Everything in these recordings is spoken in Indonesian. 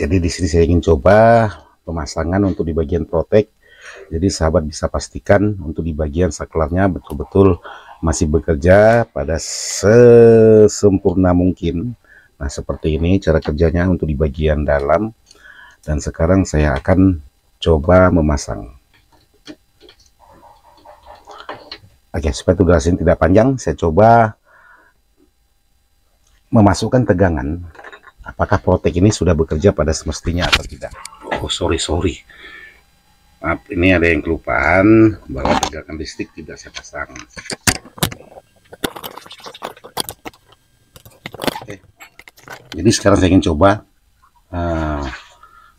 jadi di sini saya ingin coba pemasangan untuk di bagian protek jadi sahabat bisa pastikan untuk di bagian saklarnya betul-betul masih bekerja pada sesempurna mungkin nah seperti ini cara kerjanya untuk di bagian dalam dan sekarang saya akan coba memasang Oke, supaya tugas ini tidak panjang, saya coba memasukkan tegangan apakah protek ini sudah bekerja pada semestinya atau tidak oh sorry sorry maaf ini ada yang kelupaan bahwa tegakan listrik tidak saya pasang Oke. jadi sekarang saya ingin coba uh,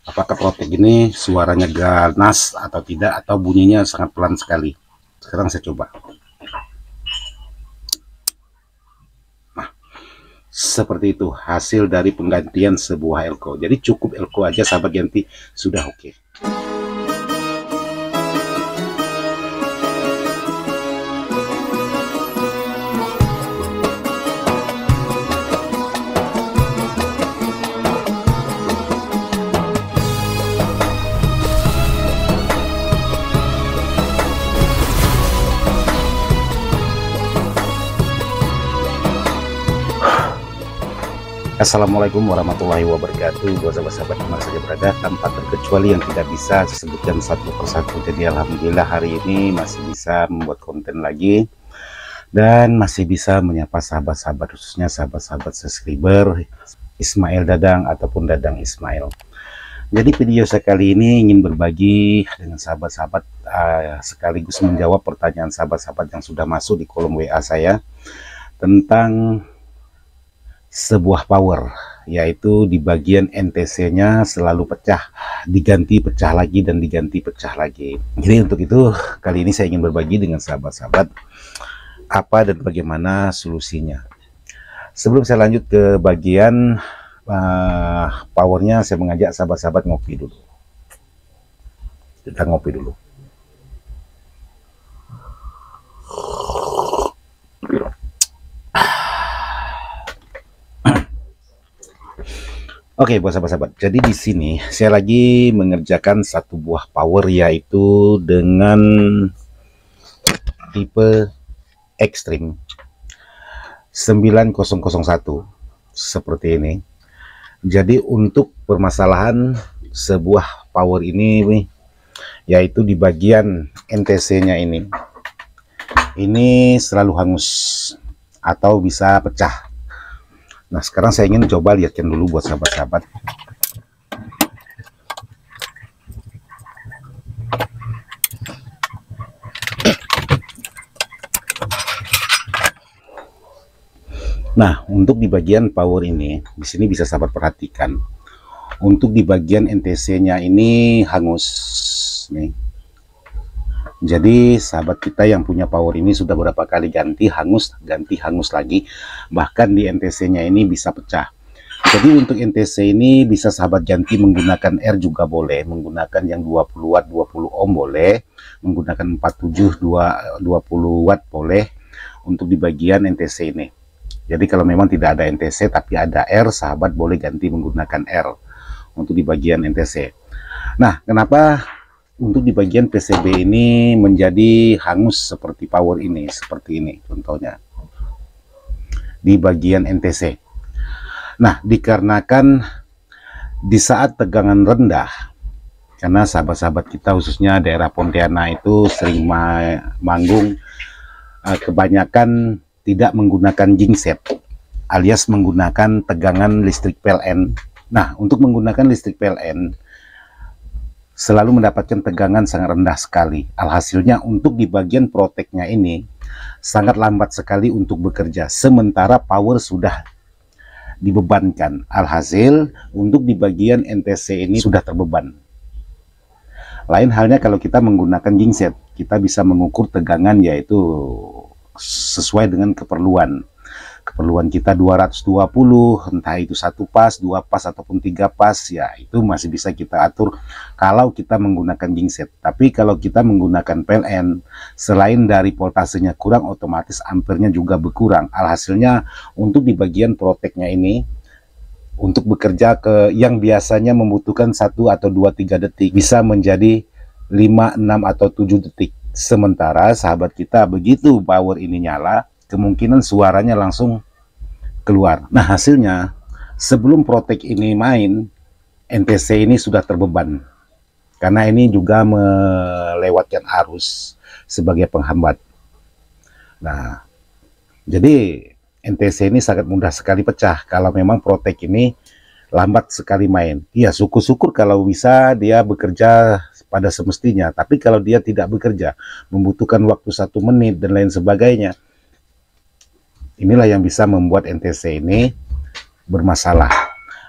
apakah protek ini suaranya ganas atau tidak atau bunyinya sangat pelan sekali sekarang saya coba Seperti itu hasil dari penggantian sebuah elko. Jadi cukup elko aja sahabat ganti sudah oke. Okay. Assalamualaikum warahmatullahi wabarakatuh Buat sahabat-sahabat yang saja berada Tanpa terkecuali yang tidak bisa disebutkan satu persatu Jadi Alhamdulillah hari ini masih bisa membuat konten lagi Dan masih bisa menyapa sahabat-sahabat Khususnya sahabat-sahabat subscriber Ismail Dadang ataupun Dadang Ismail Jadi video saya kali ini ingin berbagi dengan sahabat-sahabat uh, Sekaligus menjawab pertanyaan sahabat-sahabat yang sudah masuk di kolom WA saya Tentang sebuah power yaitu di bagian NTC-nya selalu pecah, diganti pecah lagi dan diganti pecah lagi. Jadi untuk itu kali ini saya ingin berbagi dengan sahabat-sahabat apa dan bagaimana solusinya. Sebelum saya lanjut ke bagian uh, powernya, saya mengajak sahabat-sahabat ngopi dulu. Kita ngopi dulu. Oke, okay, buat sahabat-sahabat. Jadi di sini saya lagi mengerjakan satu buah power yaitu dengan tipe Extreme 9001 seperti ini. Jadi untuk permasalahan sebuah power ini yaitu di bagian NTC-nya ini. Ini selalu hangus atau bisa pecah Nah, sekarang saya ingin coba lihatkan dulu buat sahabat-sahabat. Nah, untuk di bagian power ini, di sini bisa sahabat perhatikan. Untuk di bagian NTC-nya ini hangus nih. Jadi sahabat kita yang punya power ini sudah berapa kali ganti hangus, ganti hangus lagi. Bahkan di NTC-nya ini bisa pecah. Jadi untuk NTC ini bisa sahabat ganti menggunakan R juga boleh, menggunakan yang 20 watt 20 ohm boleh, menggunakan 47 2, 20 watt boleh untuk di bagian NTC ini. Jadi kalau memang tidak ada NTC tapi ada R, sahabat boleh ganti menggunakan R untuk di bagian NTC. Nah, kenapa untuk di bagian PCB ini menjadi hangus seperti power ini, seperti ini contohnya. Di bagian NTC. Nah, dikarenakan di saat tegangan rendah, karena sahabat-sahabat kita khususnya daerah Pontianak itu sering ma manggung eh, kebanyakan tidak menggunakan jingset alias menggunakan tegangan listrik PLN. Nah, untuk menggunakan listrik PLN selalu mendapatkan tegangan sangat rendah sekali. Alhasilnya untuk di bagian proteknya ini sangat lambat sekali untuk bekerja. Sementara power sudah dibebankan. Alhasil untuk di bagian NTC ini sudah terbeban. Lain halnya kalau kita menggunakan gingset, kita bisa mengukur tegangan yaitu sesuai dengan keperluan keperluan kita 220 entah itu satu pas dua pas ataupun tiga pas ya itu masih bisa kita atur kalau kita menggunakan gingset tapi kalau kita menggunakan PLN selain dari voltasenya kurang otomatis ampernya juga berkurang alhasilnya untuk di bagian proteknya ini untuk bekerja ke yang biasanya membutuhkan satu atau dua tiga detik bisa menjadi 5, 6 atau 7 detik sementara sahabat kita begitu power ini nyala kemungkinan suaranya langsung keluar. Nah hasilnya sebelum protek ini main, NTC ini sudah terbeban. Karena ini juga melewatkan arus sebagai penghambat. Nah, jadi NTC ini sangat mudah sekali pecah kalau memang protek ini lambat sekali main. Iya syukur-syukur kalau bisa dia bekerja pada semestinya. Tapi kalau dia tidak bekerja, membutuhkan waktu satu menit dan lain sebagainya, Inilah yang bisa membuat NTC ini bermasalah.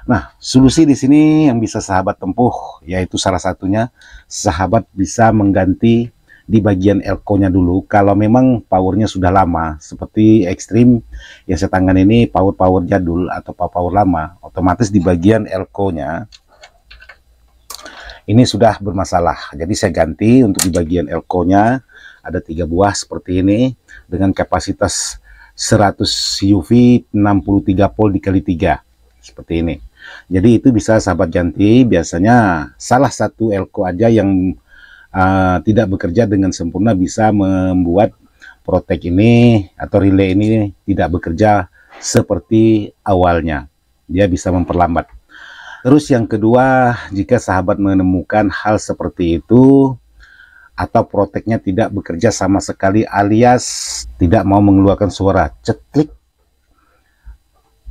Nah, solusi di sini yang bisa sahabat tempuh, yaitu salah satunya sahabat bisa mengganti di bagian elko-nya dulu. Kalau memang powernya sudah lama, seperti ekstrim yang saya tangan ini power-power jadul atau power lama, otomatis di bagian elko-nya ini sudah bermasalah. Jadi saya ganti untuk di bagian elko-nya ada tiga buah seperti ini dengan kapasitas 100 UV 63 volt dikali 3 seperti ini jadi itu bisa sahabat janti biasanya salah satu elko aja yang uh, tidak bekerja dengan sempurna bisa membuat protek ini atau relay ini tidak bekerja seperti awalnya dia bisa memperlambat terus yang kedua jika sahabat menemukan hal seperti itu atau proteknya tidak bekerja sama sekali alias tidak mau mengeluarkan suara ceklik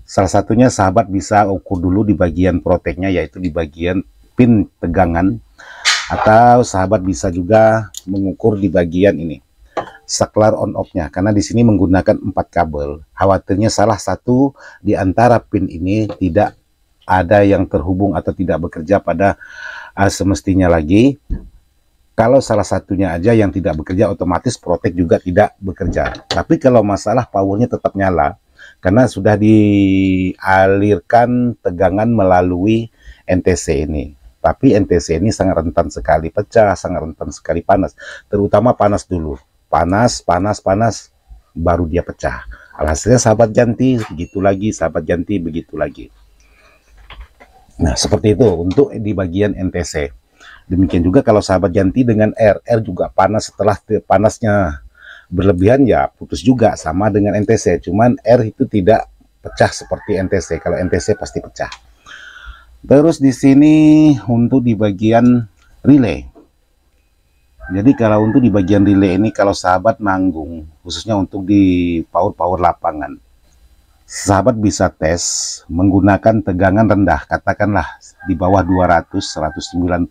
salah satunya sahabat bisa ukur dulu di bagian proteknya yaitu di bagian pin tegangan atau sahabat bisa juga mengukur di bagian ini saklar on off nya karena di sini menggunakan empat kabel khawatirnya salah satu di antara pin ini tidak ada yang terhubung atau tidak bekerja pada eh, semestinya lagi kalau salah satunya aja yang tidak bekerja, otomatis protek juga tidak bekerja. Tapi kalau masalah powernya tetap nyala, karena sudah dialirkan tegangan melalui NTC ini. Tapi NTC ini sangat rentan sekali pecah, sangat rentan sekali panas. Terutama panas dulu. Panas, panas, panas, baru dia pecah. Alhasilnya sahabat ganti, begitu lagi, sahabat ganti, begitu lagi. Nah, seperti itu untuk di bagian NTC. Demikian juga kalau sahabat ganti dengan RR juga panas setelah panasnya berlebihan ya putus juga sama dengan NTC. Cuman R itu tidak pecah seperti NTC. Kalau NTC pasti pecah. Terus di sini untuk di bagian relay. Jadi kalau untuk di bagian relay ini kalau sahabat nanggung khususnya untuk di power-power lapangan sahabat bisa tes menggunakan tegangan rendah, katakanlah di bawah 200, 190,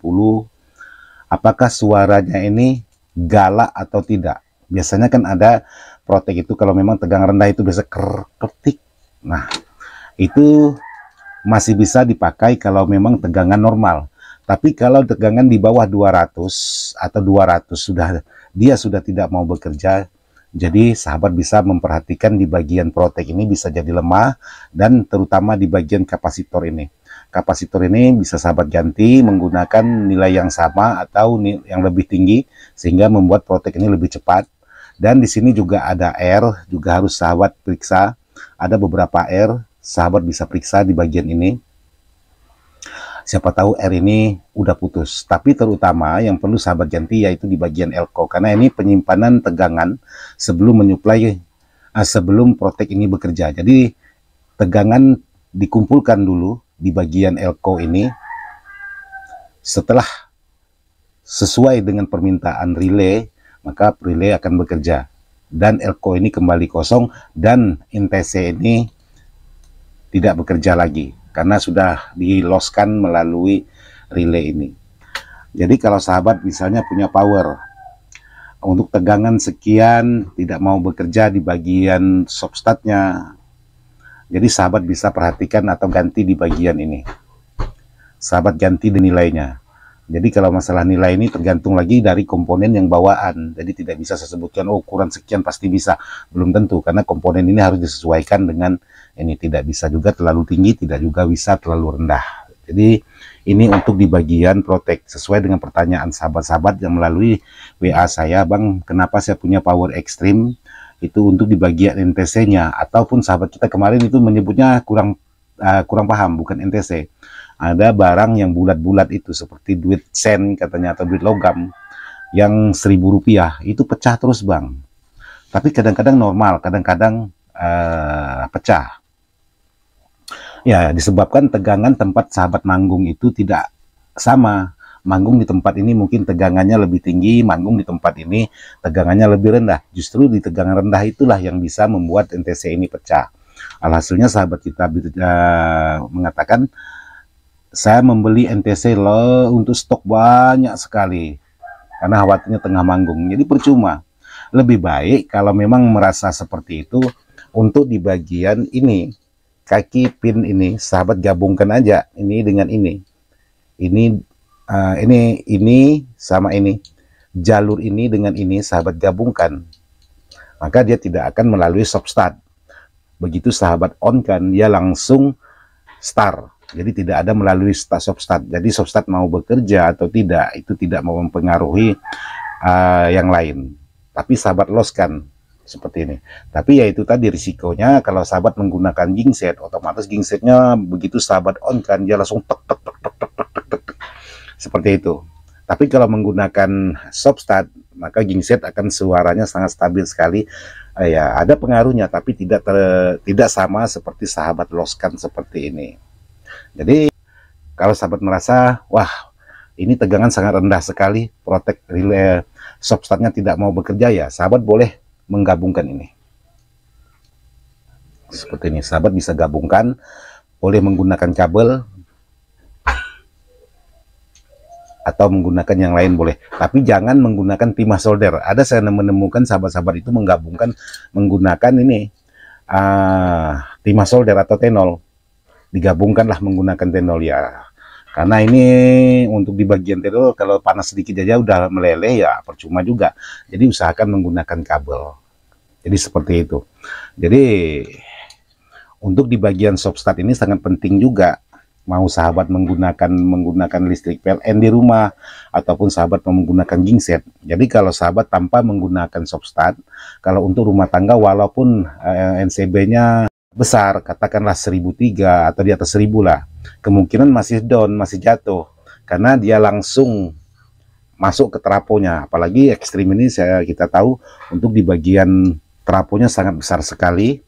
apakah suaranya ini galak atau tidak. Biasanya kan ada protek itu kalau memang tegangan rendah itu bisa ketik. Nah, itu masih bisa dipakai kalau memang tegangan normal. Tapi kalau tegangan di bawah 200 atau 200 sudah dia sudah tidak mau bekerja, jadi sahabat bisa memperhatikan di bagian protek ini bisa jadi lemah dan terutama di bagian kapasitor ini. Kapasitor ini bisa sahabat ganti menggunakan nilai yang sama atau yang lebih tinggi sehingga membuat protek ini lebih cepat. Dan di sini juga ada air, juga harus sahabat periksa. Ada beberapa air, sahabat bisa periksa di bagian ini siapa tahu R ini udah putus. Tapi terutama yang perlu sahabat ganti yaitu di bagian elko karena ini penyimpanan tegangan sebelum menyuplai eh, sebelum protek ini bekerja. Jadi tegangan dikumpulkan dulu di bagian elko ini setelah sesuai dengan permintaan relay maka relay akan bekerja dan elko ini kembali kosong dan intc ini tidak bekerja lagi karena sudah diloskan melalui relay ini. Jadi kalau sahabat misalnya punya power untuk tegangan sekian tidak mau bekerja di bagian substatnya. Jadi sahabat bisa perhatikan atau ganti di bagian ini. Sahabat ganti di nilainya. Jadi kalau masalah nilai ini tergantung lagi dari komponen yang bawaan. Jadi tidak bisa saya sebutkan oh ukuran sekian pasti bisa. Belum tentu karena komponen ini harus disesuaikan dengan ini tidak bisa juga terlalu tinggi, tidak juga bisa terlalu rendah. Jadi ini untuk di bagian protek sesuai dengan pertanyaan sahabat-sahabat yang melalui WA saya, Bang, kenapa saya punya power extreme? Itu untuk di bagian NTC-nya ataupun sahabat kita kemarin itu menyebutnya kurang uh, kurang paham bukan NTC ada barang yang bulat-bulat itu seperti duit sen katanya atau duit logam yang seribu rupiah itu pecah terus bang tapi kadang-kadang normal kadang-kadang uh, pecah ya disebabkan tegangan tempat sahabat manggung itu tidak sama manggung di tempat ini mungkin tegangannya lebih tinggi, manggung di tempat ini tegangannya lebih rendah. Justru di tegangan rendah itulah yang bisa membuat NTC ini pecah. Alhasilnya sahabat kita uh, mengatakan saya membeli NTC lo untuk stok banyak sekali karena khawatirnya tengah manggung. Jadi percuma. Lebih baik kalau memang merasa seperti itu untuk di bagian ini kaki pin ini sahabat gabungkan aja ini dengan ini. Ini uh, ini ini sama ini. Jalur ini dengan ini sahabat gabungkan. Maka dia tidak akan melalui substrat Begitu sahabat on kan, dia langsung start. Jadi tidak ada melalui start Jadi start mau bekerja atau tidak, itu tidak mau mempengaruhi uh, yang lain. Tapi sahabat los kan, seperti ini. Tapi ya itu tadi risikonya kalau sahabat menggunakan gingset, otomatis gingsetnya begitu sahabat on kan dia langsung tek tek tek tek tek tek, tek, tek. seperti itu. Tapi kalau menggunakan soft start maka genset akan suaranya sangat stabil sekali. Eh, ya, ada pengaruhnya tapi tidak ter, tidak sama seperti sahabat loskan seperti ini. Jadi kalau sahabat merasa wah ini tegangan sangat rendah sekali, protek relay eh, soft startnya tidak mau bekerja ya, sahabat boleh menggabungkan ini. Seperti ini, sahabat bisa gabungkan, boleh menggunakan kabel, atau menggunakan yang lain boleh tapi jangan menggunakan timah solder ada saya menemukan sahabat-sahabat itu menggabungkan menggunakan ini uh, timah solder atau tenol digabungkanlah menggunakan tenol ya karena ini untuk di bagian tenol kalau panas sedikit aja udah meleleh ya percuma juga jadi usahakan menggunakan kabel jadi seperti itu jadi untuk di bagian substrat ini sangat penting juga mau sahabat menggunakan menggunakan listrik PLN di rumah ataupun sahabat menggunakan genset. Jadi kalau sahabat tanpa menggunakan substat, kalau untuk rumah tangga walaupun eh, NCB-nya besar, katakanlah 1003 atau di atas 1000 lah, kemungkinan masih down, masih jatuh karena dia langsung masuk ke teraponya. Apalagi ekstrim ini saya kita tahu untuk di bagian teraponya sangat besar sekali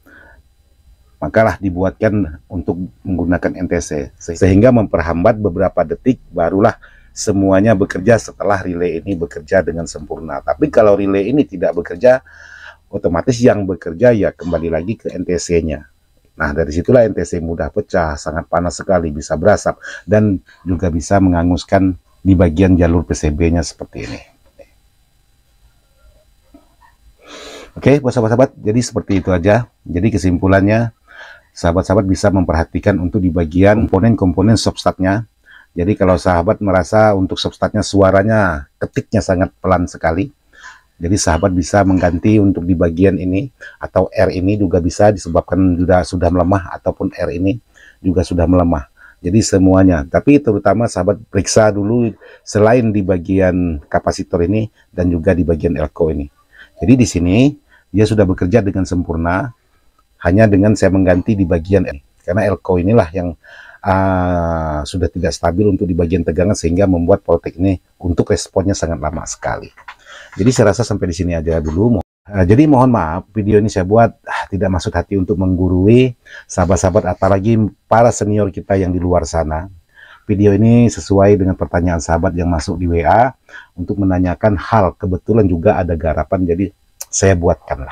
makalah dibuatkan untuk menggunakan NTC sehingga memperhambat beberapa detik barulah semuanya bekerja setelah relay ini bekerja dengan sempurna tapi kalau relay ini tidak bekerja otomatis yang bekerja ya kembali lagi ke NTC-nya nah dari situlah NTC mudah pecah sangat panas sekali bisa berasap dan juga bisa menganguskan di bagian jalur PCB-nya seperti ini Oke, okay, sahabat-sahabat, jadi seperti itu aja. Jadi kesimpulannya, sahabat-sahabat bisa memperhatikan untuk di bagian komponen-komponen substatnya. Jadi kalau sahabat merasa untuk substatnya suaranya ketiknya sangat pelan sekali, jadi sahabat bisa mengganti untuk di bagian ini atau R ini juga bisa disebabkan sudah sudah melemah ataupun R ini juga sudah melemah. Jadi semuanya, tapi terutama sahabat periksa dulu selain di bagian kapasitor ini dan juga di bagian elko ini. Jadi di sini dia sudah bekerja dengan sempurna, hanya dengan saya mengganti di bagian L. Karena elko inilah yang uh, sudah tidak stabil untuk di bagian tegangan sehingga membuat politik ini untuk responnya sangat lama sekali. Jadi saya rasa sampai di sini aja dulu. Uh, jadi mohon maaf video ini saya buat uh, tidak masuk hati untuk menggurui sahabat-sahabat apalagi para senior kita yang di luar sana. Video ini sesuai dengan pertanyaan sahabat yang masuk di WA untuk menanyakan hal kebetulan juga ada garapan jadi saya buatkanlah.